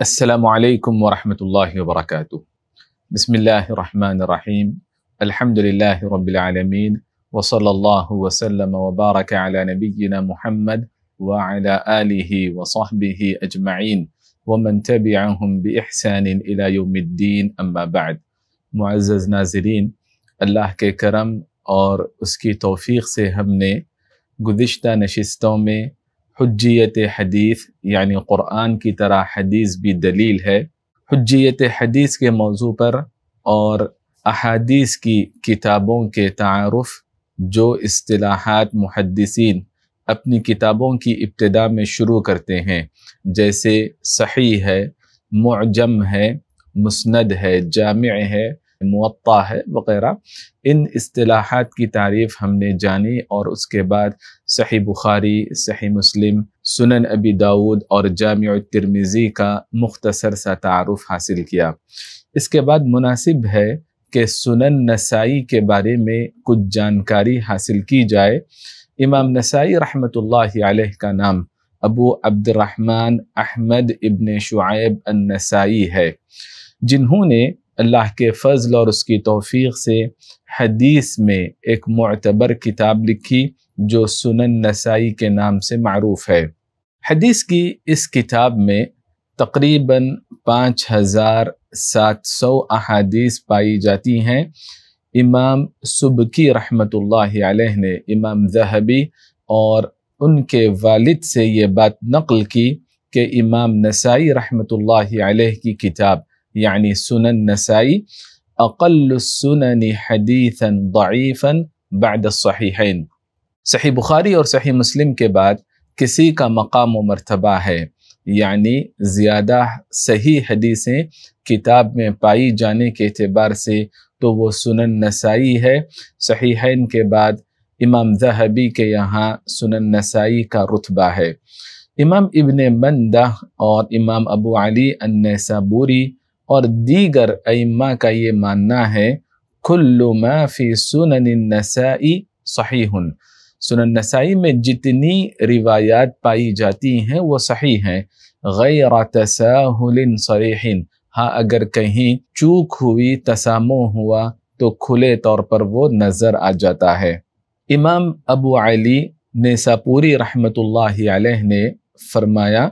السلام عليكم ورحمة الله وبركاته بسم الله الرحمن الرحيم الحمد لله رب العالمين وصلى الله وسلم وبارك على نبينا محمد وعلى آله وصحبه أجمعين ومن تبعهم بإحسان إلى يوم الدين أما بعد معزز ناظرین اللہ کے کرم اور اس کی توفیق سے ہم نے گزشتہ نشستوں میں حجیت حدیث یعنی قرآن کی طرح حدیث بھی دلیل ہے حجیت حدیث کے موضوع پر اور احادیث کی کتابوں کے تعارف جو اصطلاحات محدثین اپنی کتابوں کی ابتدا میں شروع کرتے ہیں جیسے صحیح ہے معجم ہے مسند ہے جامع ہے موطع ہے وغیرہ ان اصطلاحات کی تعریف ہم نے جانی اور اس کے بعد صحیح بخاری صحیح مسلم سنن ابی داود اور جامع ترمیزی کا مختصر سا تعارف حاصل کیا اس کے بعد مناسب ہے کہ سنن نسائی کے بارے میں کچھ جانکاری حاصل کی جائے امام نسائی رحمۃ اللہ علیہ کا نام ابو عبد الرحمن احمد ابن شعیب النسائی ہے جنہوں نے اللہ کے فضل اور اس کی توفیق سے حدیث میں ایک معتبر کتاب لکھی جو سنن نسائی کے نام سے معروف ہے حدیث کی اس کتاب میں تقریباً پانچ ہزار سات سو احادیث پائی جاتی ہیں امام سبکی رحمۃ اللہ علیہ نے امام ذہبی اور ان کے والد سے یہ بات نقل کی کہ امام نسائی رحمۃ اللہ علیہ کی کتاب یعنی سنن نسائی اقل حدیثا ضعیفا بعد الصحیحین صحیح بخاری اور صحیح مسلم کے بعد کسی کا مقام و مرتبہ ہے یعنی زیادہ صحیح حدیثیں کتاب میں پائی جانے کے اعتبار سے تو وہ سنن نسائی ہے صحیحین کے بعد امام ذہبی کے یہاں سنن نسائی کا رتبہ ہے امام ابن مندہ اور امام ابو علی النیسابوری بوری اور دیگر ائمہ کا یہ ماننا ہے کل النسائی صحیح سنن نسائی میں جتنی روایات پائی جاتی ہیں وہ صحیح ہیں غیر تساہل صریح ہاں اگر کہیں چوک ہوئی تسامو ہوا تو کھلے طور پر وہ نظر آ جاتا ہے امام ابو علی نیسا پوری رحمۃ اللہ علیہ نے فرمایا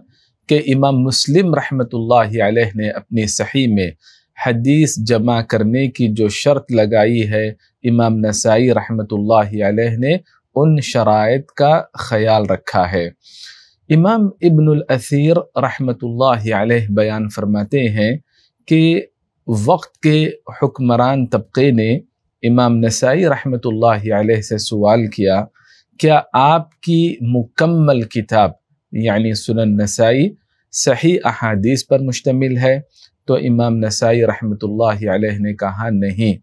کہ امام مسلم رحمۃ اللہ علیہ نے اپنی صحیح میں حدیث جمع کرنے کی جو شرط لگائی ہے امام نسائی رحمۃ اللہ علیہ نے ان شرائط کا خیال رکھا ہے امام ابن الاثیر رحمۃ اللہ علیہ بیان فرماتے ہیں کہ وقت کے حکمران طبقے نے امام نسائی رحمۃ اللہ علیہ سے سوال کیا کیا آپ کی مکمل کتاب یعنی سنن نسائی صحیح احادیث پر مشتمل ہے تو امام نسائی رحمت اللہ علیہ نے کہا نہیں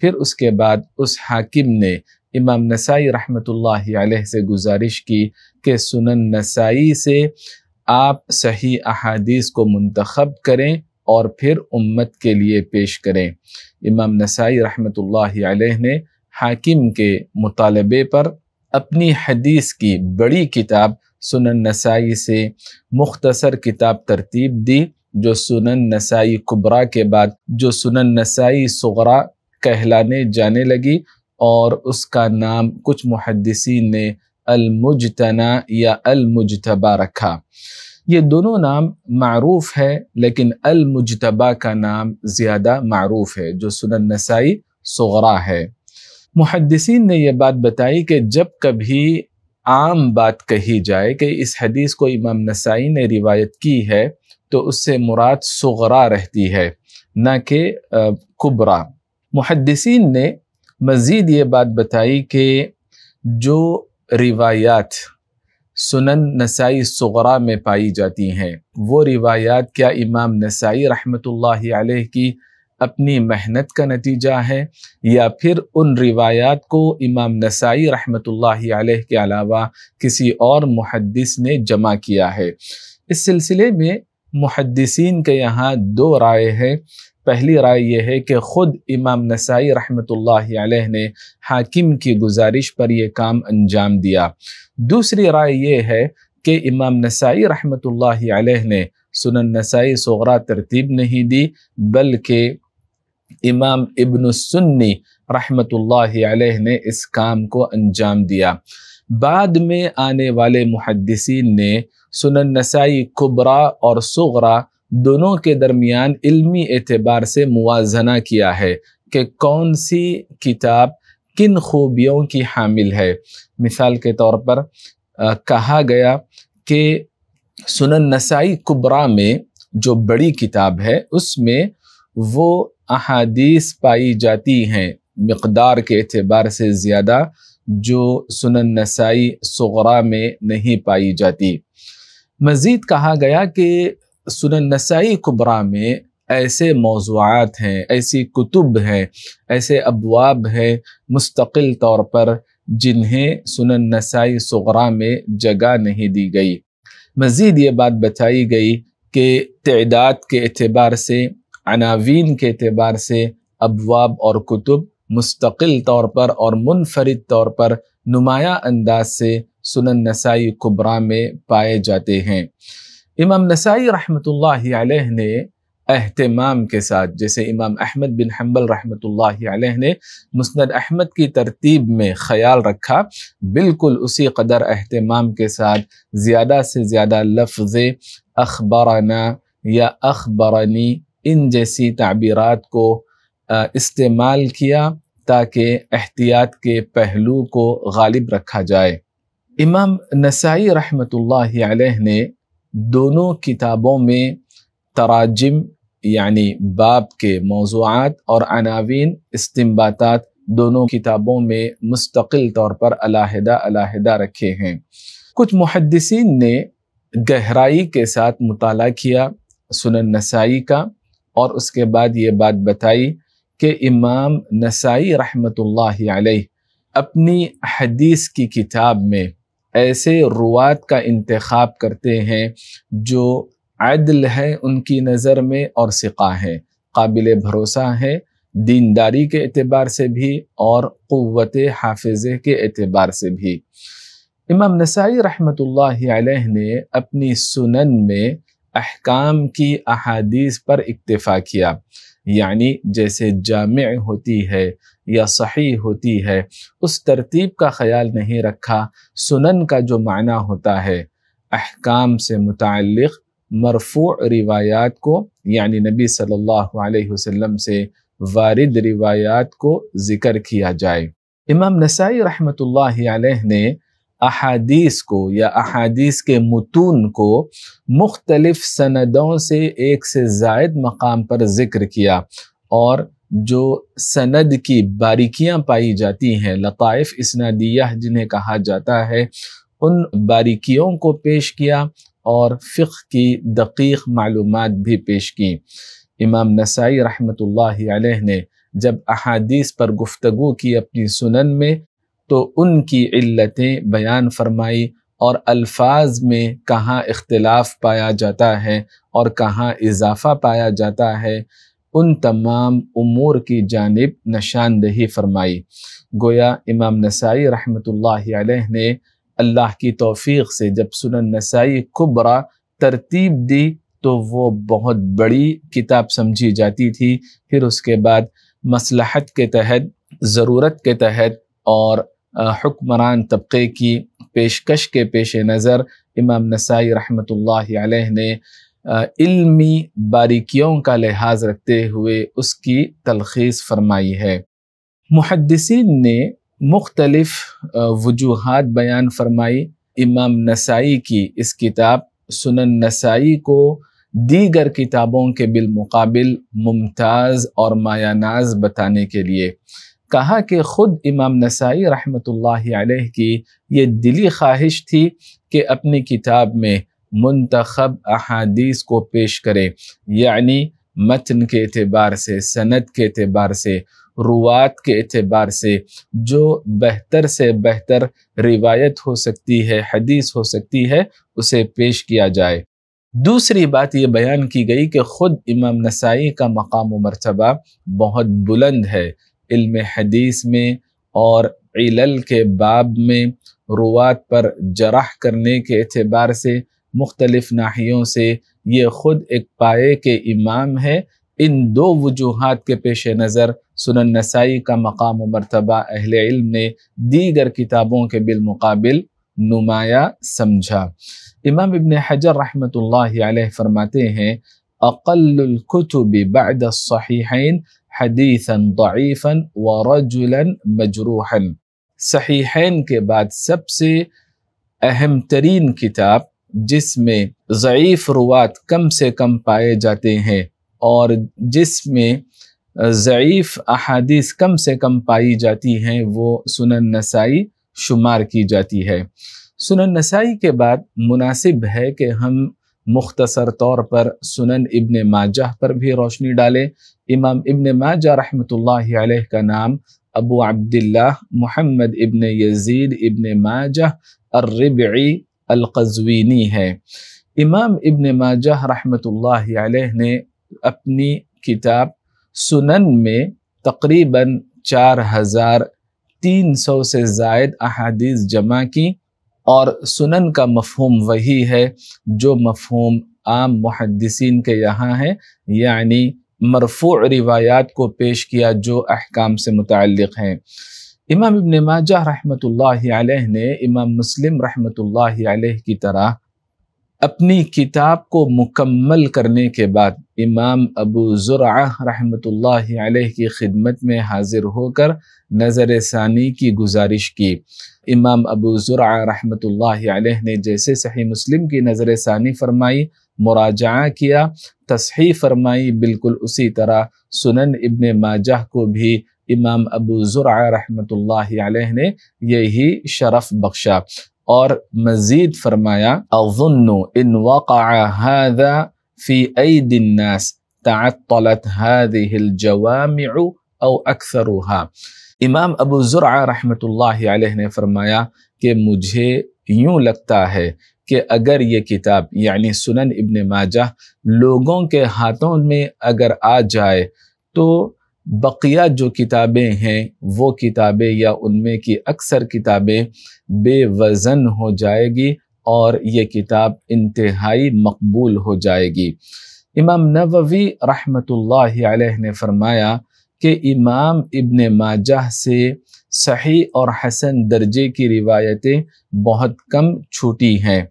پھر اس کے بعد اس حاکم نے امام نسائی رحمۃ اللہ علیہ سے گزارش کی کہ سنن نسائی سے آپ صحیح احادیث کو منتخب کریں اور پھر امت کے لیے پیش کریں امام نسائی رحمۃ اللہ علیہ نے حاکم کے مطالبے پر اپنی حدیث کی بڑی کتاب سنن نسائی سے مختصر کتاب ترتیب دی جو سنن نسائی کبرا کے بعد جو سنن نسائی سغرا کہلانے جانے لگی اور اس کا نام کچھ محدثین نے المجتنا یا المجتبا رکھا یہ دونوں نام معروف ہے لیکن المجتبہ کا نام زیادہ معروف ہے جو سنن نسائی سغرا ہے محدثین نے یہ بات بتائی کہ جب کبھی عام بات کہی جائے کہ اس حدیث کو امام نسائی نے روایت کی ہے تو اس سے مراد سغرا رہتی ہے نہ کہ کبرا محدثین نے مزید یہ بات بتائی کہ جو روایات سنن نسائی سغرا میں پائی جاتی ہیں وہ روایات کیا امام نسائی رحمت اللہ علیہ کی اپنی محنت کا نتیجہ ہے یا پھر ان روایات کو امام نسائی رحمۃ اللہ علیہ کے علاوہ کسی اور محدث نے جمع کیا ہے اس سلسلے میں محدثین کے یہاں دو رائے ہیں پہلی رائے یہ ہے کہ خود امام نسائی رحمۃ اللہ علیہ نے حاکم کی گزارش پر یہ کام انجام دیا دوسری رائے یہ ہے کہ امام نسائی رحمۃ اللہ علیہ نے سنن نسائی صغرا ترتیب نہیں دی بلکہ امام ابن سنی رحمت اللہ علیہ نے اس کام کو انجام دیا بعد میں آنے والے محدثین نے سنن نسائی کبرا اور سغرا دونوں کے درمیان علمی اعتبار سے موازنہ کیا ہے کہ کون سی کتاب کن خوبیوں کی حامل ہے مثال کے طور پر کہا گیا کہ سنن نسائی کبرا میں جو بڑی کتاب ہے اس میں وہ احادیث پائی جاتی ہیں مقدار کے اعتبار سے زیادہ جو سنن نسائی سغرا میں نہیں پائی جاتی مزید کہا گیا کہ سنن نسائی کبرا میں ایسے موضوعات ہیں ایسی کتب ہیں ایسے ابواب ہیں مستقل طور پر جنہیں سنن نسائی سغرا میں جگہ نہیں دی گئی مزید یہ بات بتائی گئی کہ تعداد کے اعتبار سے عناوین کے اعتبار سے ابواب اور کتب مستقل طور پر اور منفرد طور پر نمایاں انداز سے سنن نسائی قبرا میں پائے جاتے ہیں امام نسائی رحمۃ اللہ علیہ نے اہتمام کے ساتھ جیسے امام احمد بن حنبل رحمۃ اللہ علیہ نے مسند احمد کی ترتیب میں خیال رکھا بالکل اسی قدر اہتمام کے ساتھ زیادہ سے زیادہ لفظ اخبارانہ یا اخبارانی ان جیسی تعبیرات کو استعمال کیا تاکہ احتیاط کے پہلو کو غالب رکھا جائے امام نسائی رحمۃ اللہ علیہ نے دونوں کتابوں میں تراجم یعنی باب کے موضوعات اور عناوین استمباتات دونوں کتابوں میں مستقل طور پر علیحدہ علیحدہ رکھے ہیں کچھ محدثین نے گہرائی کے ساتھ مطالعہ کیا سنن نسائی کا اور اس کے بعد یہ بات بتائی کہ امام نسائی رحمۃ اللہ علیہ اپنی حدیث کی کتاب میں ایسے روات کا انتخاب کرتے ہیں جو عدل ہے ان کی نظر میں اور سقا ہے قابل بھروسہ ہے دینداری کے اعتبار سے بھی اور قوت حافظے کے اعتبار سے بھی امام نسائی رحمۃ اللہ علیہ نے اپنی سنن میں احکام کی احادیث پر اکتفا کیا یعنی جیسے جامع ہوتی ہے یا صحیح ہوتی ہے اس ترتیب کا خیال نہیں رکھا سنن کا جو معنی ہوتا ہے احکام سے متعلق مرفوع روایات کو یعنی نبی صلی اللہ علیہ وسلم سے وارد روایات کو ذکر کیا جائے امام نسائی رحمۃ اللہ علیہ نے احادیث کو یا احادیث کے متون کو مختلف سندوں سے ایک سے زائد مقام پر ذکر کیا اور جو سند کی باریکیاں پائی جاتی ہیں لطائف اسنادیہ جنہیں کہا جاتا ہے ان باریکیوں کو پیش کیا اور فقہ کی دقیق معلومات بھی پیش کی امام نسائی رحمۃ اللہ علیہ نے جب احادیث پر گفتگو کی اپنی سنن میں تو ان کی علتیں بیان فرمائی اور الفاظ میں کہاں اختلاف پایا جاتا ہے اور کہاں اضافہ پایا جاتا ہے ان تمام امور کی جانب نشاندہی فرمائی گویا امام نسائی رحمۃ اللہ علیہ نے اللہ کی توفیق سے جب سنن نسائی کبرا ترتیب دی تو وہ بہت بڑی کتاب سمجھی جاتی تھی پھر اس کے بعد مصلحت کے تحت ضرورت کے تحت اور حکمران طبقے کی پیشکش کے پیش نظر امام نسائی رحمت اللہ علیہ نے علمی باریکیوں کا لحاظ رکھتے ہوئے اس کی تلخیص فرمائی ہے محدثین نے مختلف وجوہات بیان فرمائی امام نسائی کی اس کتاب سنن نسائی کو دیگر کتابوں کے بالمقابل ممتاز اور مایا ناز بتانے کے لیے کہا کہ خود امام نسائی رحمت اللہ علیہ کی یہ دلی خواہش تھی کہ اپنی کتاب میں منتخب احادیث کو پیش کرے یعنی متن کے اعتبار سے سند کے اعتبار سے روات کے اعتبار سے جو بہتر سے بہتر روایت ہو سکتی ہے حدیث ہو سکتی ہے اسے پیش کیا جائے دوسری بات یہ بیان کی گئی کہ خود امام نسائی کا مقام و مرتبہ بہت بلند ہے علم حدیث میں اور علل کے باب میں روات پر جرح کرنے کے اعتبار سے مختلف ناحیوں سے یہ خود ایک پائے کے امام ہے ان دو وجوہات کے پیش نظر سنن نسائی کا مقام و مرتبہ اہل علم نے دیگر کتابوں کے بالمقابل نمایاں سمجھا امام ابن حجر رحمۃ اللہ علیہ فرماتے ہیں اقل بعد الصحیحین ورجلا مجروحا صحیحین کے بعد سب سے اہم ترین کتاب جس میں ضعیف روات کم سے کم پائے جاتے ہیں اور جس میں ضعیف احادیث کم سے کم پائی جاتی ہیں وہ سنن نسائی شمار کی جاتی ہے سنن نسائی کے بعد مناسب ہے کہ ہم مختصر طور پر سنن ابن ماجہ پر بھی روشنی ڈالے امام ابن ماجہ رحمۃ اللہ علیہ کا نام ابو عبداللہ محمد ابن یزید ابن ماجہ الربعی القزوینی ہے امام ابن ماجہ رحمۃ اللہ علیہ نے اپنی کتاب سنن میں تقریباً چار ہزار تین سو سے زائد احادیث جمع کی اور سنن کا مفہوم وہی ہے جو مفہوم عام محدثین کے یہاں ہیں یعنی مرفوع روایات کو پیش کیا جو احکام سے متعلق ہیں امام ابن ماجہ رحمۃ اللہ علیہ نے امام مسلم رحمۃ اللہ علیہ کی طرح اپنی کتاب کو مکمل کرنے کے بعد امام ابو زرعہ رحمۃ اللہ علیہ کی خدمت میں حاضر ہو کر نظر ثانی کی گزارش کی امام ابو زرعہ رحمۃ اللہ علیہ نے جیسے صحیح مسلم کی نظر ثانی فرمائی مراجعہ کیا تصحیح فرمائی بالکل اسی طرح سنن ابن ماجہ کو بھی امام ابو زرعہ رحمۃ اللہ علیہ نے یہی شرف بخشا اور مزید فرمایا اظن ان وقع هذا في اید الناس تعطلت هذه الجوامع او اکثرها امام ابو زرع رحمت اللہ علیہ نے فرمایا کہ مجھے یوں لگتا ہے کہ اگر یہ کتاب یعنی سنن ابن ماجہ لوگوں کے ہاتھوں میں اگر آ جائے تو بقیہ جو کتابیں ہیں وہ کتابیں یا ان میں کی اکثر کتابیں بے وزن ہو جائے گی اور یہ کتاب انتہائی مقبول ہو جائے گی امام نووی رحمۃ اللہ علیہ نے فرمایا کہ امام ابن ماجہ سے صحیح اور حسن درجے کی روایتیں بہت کم چھوٹی ہیں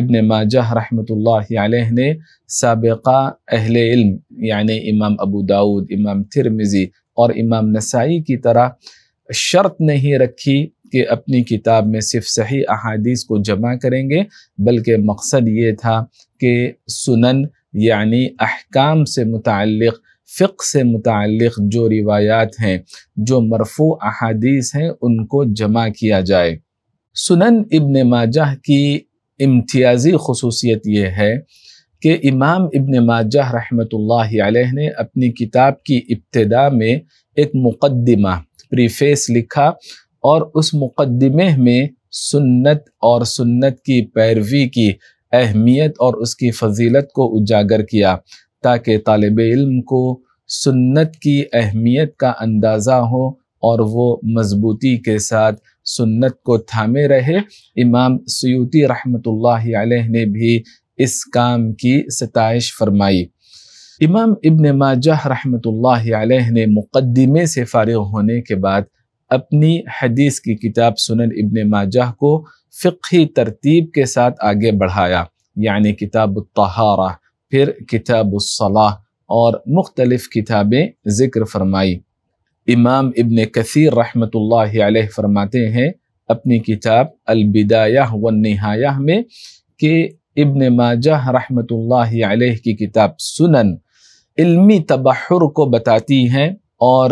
ابن ماجہ رحمۃ اللہ علیہ نے سابقہ اہل علم یعنی امام ابو داود امام ترمزی اور امام نسائی کی طرح شرط نہیں رکھی کہ اپنی کتاب میں صرف صحیح احادیث کو جمع کریں گے بلکہ مقصد یہ تھا کہ سنن یعنی احکام سے متعلق فق سے متعلق جو روایات ہیں جو مرفوع احادیث ہیں ان کو جمع کیا جائے سنن ابن ماجہ کی امتیازی خصوصیت یہ ہے کہ امام ابن ماجہ رحمۃ اللہ علیہ نے اپنی کتاب کی ابتدا میں ایک مقدمہ پریفیس لکھا اور اس مقدمے میں سنت اور سنت کی پیروی کی اہمیت اور اس کی فضیلت کو اجاگر کیا تاکہ طالب علم کو سنت کی اہمیت کا اندازہ ہو اور وہ مضبوطی کے ساتھ سنت کو تھامے رہے امام سیوتی رحمت اللہ علیہ نے بھی اس کام کی ستائش فرمائی امام ابن ماجہ رحمۃ اللہ علیہ نے مقدمے سے فارغ ہونے کے بعد اپنی حدیث کی کتاب سنن ابن ماجہ کو فقہی ترتیب کے ساتھ آگے بڑھایا یعنی کتاب الطہارہ پھر کتاب الصلاح اور مختلف کتابیں ذکر فرمائی امام ابن کثیر رحمۃ اللہ علیہ فرماتے ہیں اپنی کتاب البدایہ و میں کہ ابن ماجہ رحمۃ اللہ علیہ کی کتاب سنن علمی تبحر کو بتاتی ہیں اور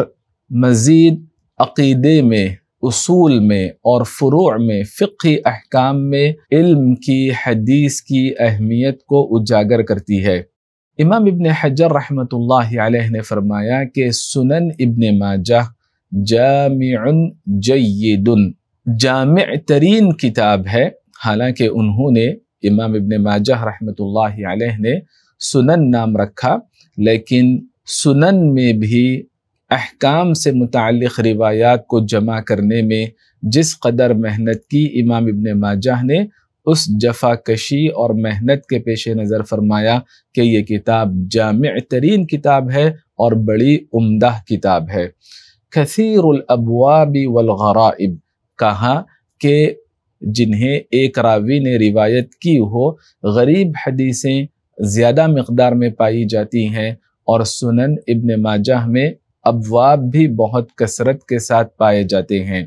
مزید عقیدے میں اصول میں اور فروع میں فقی احکام میں علم کی حدیث کی اہمیت کو اجاگر کرتی ہے امام ابن حجر رحمۃ اللہ علیہ نے فرمایا کہ سنن ابن ماجہ جامع جید جامع ترین کتاب ہے حالانکہ انہوں نے امام ابن ماجہ رحمۃ اللہ علیہ نے سنن نام رکھا لیکن سنن میں بھی احکام سے متعلق روایات کو جمع کرنے میں جس قدر محنت کی امام ابن ماجہ نے اس جفا کشی اور محنت کے پیش نظر فرمایا کہ یہ کتاب جامع ترین کتاب ہے اور بڑی عمدہ کتاب ہے کثیر الابواب والغرائب کہا کہ جنہیں ایک راوی نے روایت کی ہو غریب حدیثیں زیادہ مقدار میں پائی جاتی ہیں اور سنن ابن ماجہ میں ابواب بھی بہت کثرت کے ساتھ پائے جاتے ہیں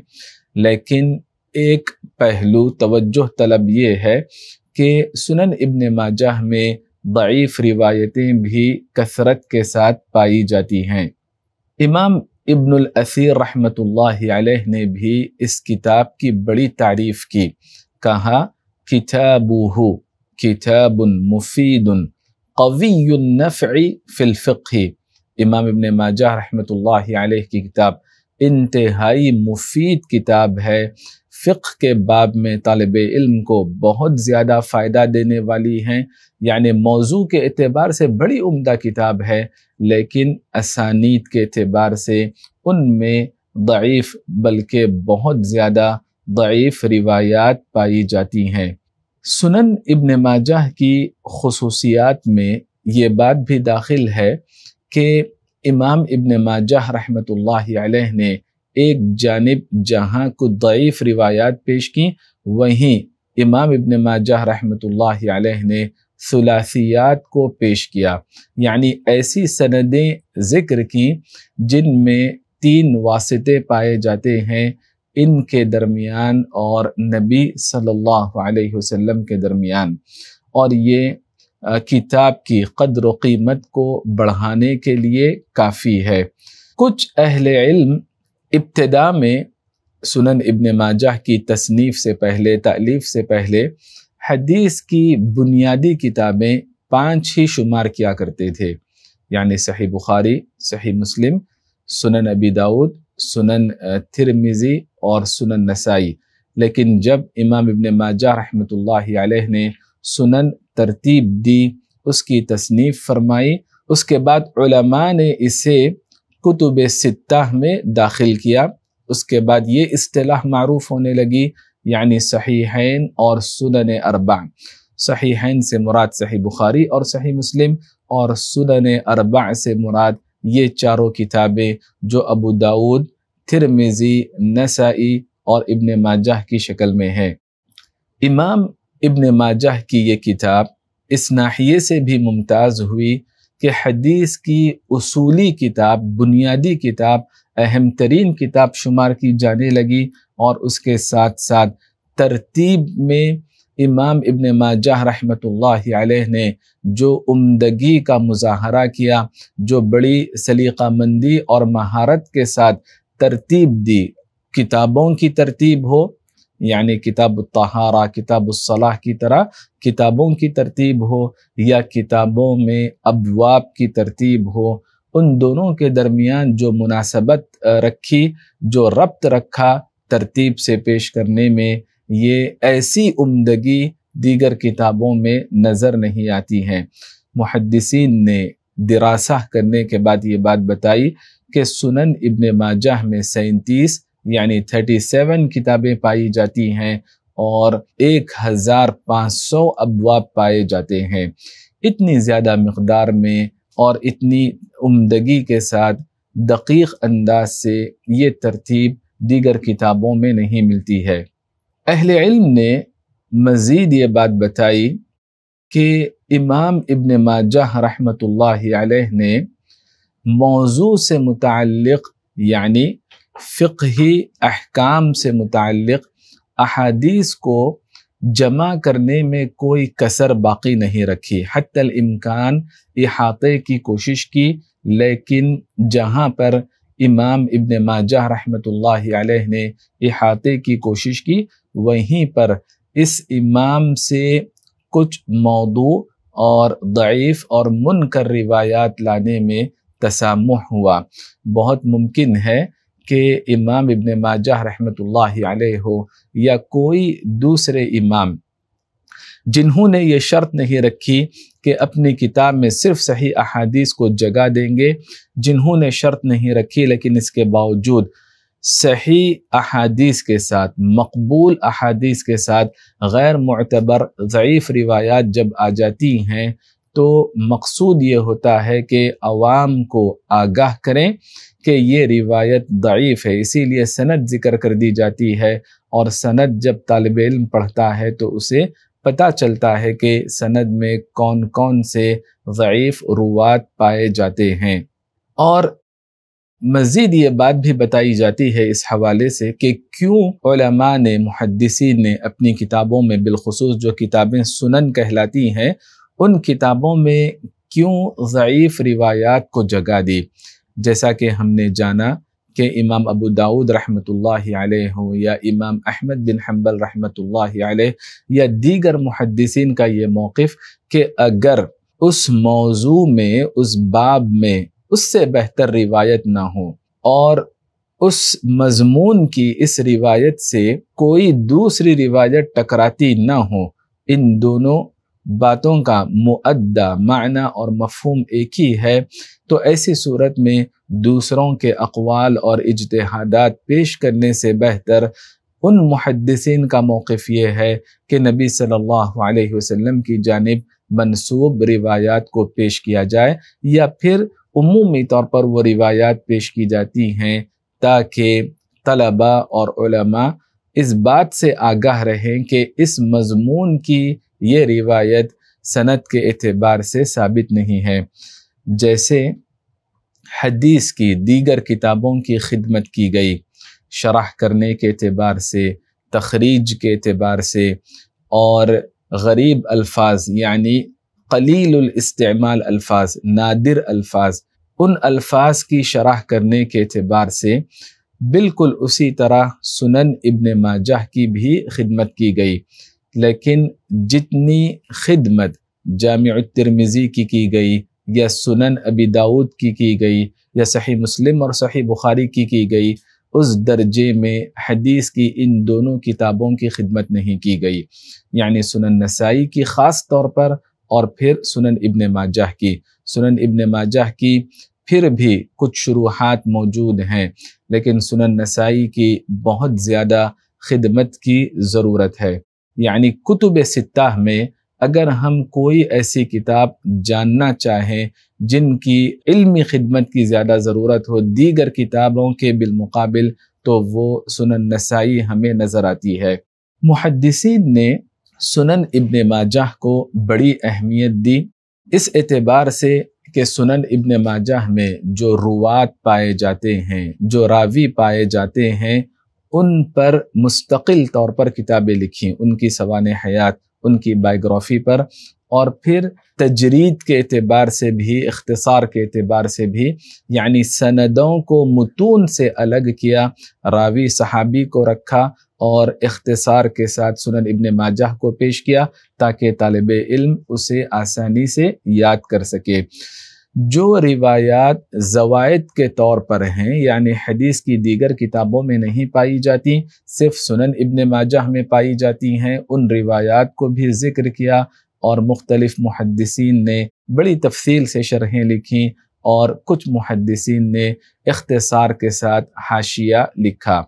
لیکن ایک پہلو توجہ طلب یہ ہے کہ سنن ابن ماجہ میں ضعیف روایتیں بھی کثرت کے ساتھ پائی جاتی ہیں امام ابن الاسیر رحمۃ اللہ علیہ نے بھی اس کتاب کی بڑی تعریف کی کہا کتابوہ کتاب مفید قوی النفع فی الفقہ امام ابن ماجہ رحمۃ اللہ علیہ کی کتاب انتہائی مفید کتاب ہے فقہ کے باب میں طالب علم کو بہت زیادہ فائدہ دینے والی ہیں یعنی موضوع کے اعتبار سے بڑی عمدہ کتاب ہے لیکن اسانیت کے اعتبار سے ان میں ضعیف بلکہ بہت زیادہ ضعیف روایات پائی جاتی ہیں سنن ابن ماجہ کی خصوصیات میں یہ بات بھی داخل ہے کہ امام ابن ماجہ رحمۃ اللہ علیہ نے ایک جانب جہاں کو ضعیف روایات پیش کیں وہیں امام ابن ماجہ رحمۃ اللہ علیہ نے ثلاثیات کو پیش کیا یعنی ایسی سندیں ذکر کیں جن میں تین واسطے پائے جاتے ہیں ان کے درمیان اور نبی صلی اللہ علیہ وسلم کے درمیان اور یہ کتاب کی قدر و قیمت کو بڑھانے کے لیے کافی ہے کچھ اہل علم ابتدا میں سنن ابن ماجہ کی تصنیف سے پہلے تعلیف سے پہلے حدیث کی بنیادی کتابیں پانچ ہی شمار کیا کرتے تھے یعنی صحیح بخاری صحیح مسلم سنن ابی داود سنن ترمیزی اور سنن نسائی لیکن جب امام ابن ماجہ رحمۃ اللہ علیہ نے سنن ترتیب دی اس کی تصنیف فرمائی اس کے بعد علماء نے اسے کتب ستہ میں داخل کیا اس کے بعد یہ اصطلاح معروف ہونے لگی یعنی صحیحین اور سنن اربع صحیحین سے مراد صحیح بخاری اور صحیح مسلم اور سنن اربع سے مراد یہ چاروں کتابیں جو ابو داود ترمیزی نسائی اور ابن ماجہ کی شکل میں ہیں امام ابن ماجہ کی یہ کتاب اس ناحیے سے بھی ممتاز ہوئی کہ حدیث کی اصولی کتاب بنیادی کتاب اہم ترین کتاب شمار کی جانے لگی اور اس کے ساتھ ساتھ ترتیب میں امام ابن ماجہ رحمۃ اللہ علیہ نے جو عمدگی کا مظاہرہ کیا جو بڑی سلیقہ مندی اور مہارت کے ساتھ ترتیب دی کتابوں کی ترتیب ہو یعنی کتاب الطہارہ کتاب الصلاح کی طرح کتابوں کی ترتیب ہو یا کتابوں میں ابواب کی ترتیب ہو ان دونوں کے درمیان جو مناسبت رکھی جو ربط رکھا ترتیب سے پیش کرنے میں یہ ایسی عمدگی دیگر کتابوں میں نظر نہیں آتی ہے محدثین نے دراسہ کرنے کے بعد یہ بات بتائی کہ سنن ابن ماجہ میں سینتیس یعنی 37 کتابیں پائی جاتی ہیں اور ایک ہزار پانچ سو ابواب پائے جاتے ہیں اتنی زیادہ مقدار میں اور اتنی عمدگی کے ساتھ دقیق انداز سے یہ ترتیب دیگر کتابوں میں نہیں ملتی ہے اہل علم نے مزید یہ بات بتائی کہ امام ابن ماجہ رحمۃ اللہ علیہ نے موضوع سے متعلق یعنی فقہی احکام سے متعلق احادیث کو جمع کرنے میں کوئی کثر باقی نہیں رکھی حتی الامکان احاطے کی کوشش کی لیکن جہاں پر امام ابن ماجہ رحمۃ اللہ علیہ نے احاطے کی کوشش کی وہیں پر اس امام سے کچھ موضوع اور ضعیف اور منکر روایات لانے میں تسامح ہوا بہت ممکن ہے کہ امام ابن ماجہ رحمۃ اللہ علیہ ہو یا کوئی دوسرے امام جنہوں نے یہ شرط نہیں رکھی کہ اپنی کتاب میں صرف صحیح احادیث کو جگہ دیں گے جنہوں نے شرط نہیں رکھی لیکن اس کے باوجود صحیح احادیث کے ساتھ مقبول احادیث کے ساتھ غیر معتبر ضعیف روایات جب آ جاتی ہیں تو مقصود یہ ہوتا ہے کہ عوام کو آگاہ کریں کہ یہ روایت ضعیف ہے اسی لیے سند ذکر کر دی جاتی ہے اور سند جب طالب علم پڑھتا ہے تو اسے پتہ چلتا ہے کہ سند میں کون کون سے ضعیف روات پائے جاتے ہیں اور مزید یہ بات بھی بتائی جاتی ہے اس حوالے سے کہ کیوں علماء نے محدثین نے اپنی کتابوں میں بالخصوص جو کتابیں سنن کہلاتی ہیں ان کتابوں میں کیوں ضعیف روایات کو جگہ دی جیسا کہ ہم نے جانا کہ امام ابو داود رحمۃ اللہ علیہ ہوں یا امام احمد بن حنبل رحمۃ اللہ علیہ یا دیگر محدثین کا یہ موقف کہ اگر اس موضوع میں اس باب میں اس سے بہتر روایت نہ ہو اور اس مضمون کی اس روایت سے کوئی دوسری روایت ٹکراتی نہ ہو ان دونوں باتوں کا معدہ معنی اور مفہوم ایک ہی ہے تو ایسی صورت میں دوسروں کے اقوال اور اجتہادات پیش کرنے سے بہتر ان محدثین کا موقف یہ ہے کہ نبی صلی اللہ علیہ وسلم کی جانب منصوب روایات کو پیش کیا جائے یا پھر عمومی طور پر وہ روایات پیش کی جاتی ہیں تاکہ طلباء اور علماء اس بات سے آگاہ رہیں کہ اس مضمون کی یہ روایت صنعت کے اعتبار سے ثابت نہیں ہے جیسے حدیث کی دیگر کتابوں کی خدمت کی گئی شرح کرنے کے اعتبار سے تخریج کے اعتبار سے اور غریب الفاظ یعنی قلیل الاستعمال الفاظ نادر الفاظ ان الفاظ کی شرح کرنے کے اعتبار سے بالکل اسی طرح سنن ابن ماجہ کی بھی خدمت کی گئی لیکن جتنی خدمت جامع الترمزی کی کی گئی یا سنن ابی داود کی کی گئی یا صحیح مسلم اور صحیح بخاری کی کی گئی اس درجے میں حدیث کی ان دونوں کتابوں کی خدمت نہیں کی گئی یعنی سنن نسائی کی خاص طور پر اور پھر سنن ابن ماجہ کی سنن ابن ماجہ کی پھر بھی کچھ شروحات موجود ہیں لیکن سنن نسائی کی بہت زیادہ خدمت کی ضرورت ہے یعنی کتب ستہ میں اگر ہم کوئی ایسی کتاب جاننا چاہیں جن کی علمی خدمت کی زیادہ ضرورت ہو دیگر کتابوں کے بالمقابل تو وہ سنن نسائی ہمیں نظر آتی ہے محدثین نے سنن ابن ماجہ کو بڑی اہمیت دی اس اعتبار سے کہ سنن ابن ماجہ میں جو روات پائے جاتے ہیں جو راوی پائے جاتے ہیں ان پر مستقل طور پر کتابیں لکھیں ان کی سوان حیات ان کی بائیگرافی پر اور پھر تجرید کے اعتبار سے بھی اختصار کے اعتبار سے بھی یعنی سندوں کو متون سے الگ کیا راوی صحابی کو رکھا اور اختصار کے ساتھ سنن ابن ماجہ کو پیش کیا تاکہ طالب علم اسے آسانی سے یاد کر سکے جو روایات زوائد کے طور پر ہیں یعنی حدیث کی دیگر کتابوں میں نہیں پائی جاتی صرف سنن ابن ماجہ میں پائی جاتی ہیں ان روایات کو بھی ذکر کیا اور مختلف محدثین نے بڑی تفصیل سے شرحیں لکھیں اور کچھ محدثین نے اختصار کے ساتھ حاشیہ لکھا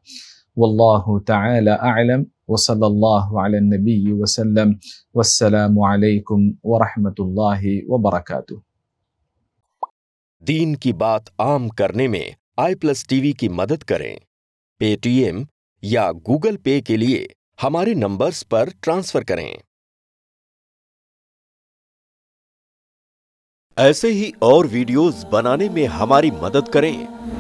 واللہ تعالی اعلم وصلی اللہ علی النبی وسلم والسلام علیکم ورحمۃ اللہ وبرکاتہ دین کی بات عام کرنے میں آئی پلس ٹی وی کی مدد کریں پے ٹی ایم یا گوگل پے کے لیے ہمارے نمبرز پر ٹرانسفر کریں ایسے ہی اور ویڈیوز بنانے میں ہماری مدد کریں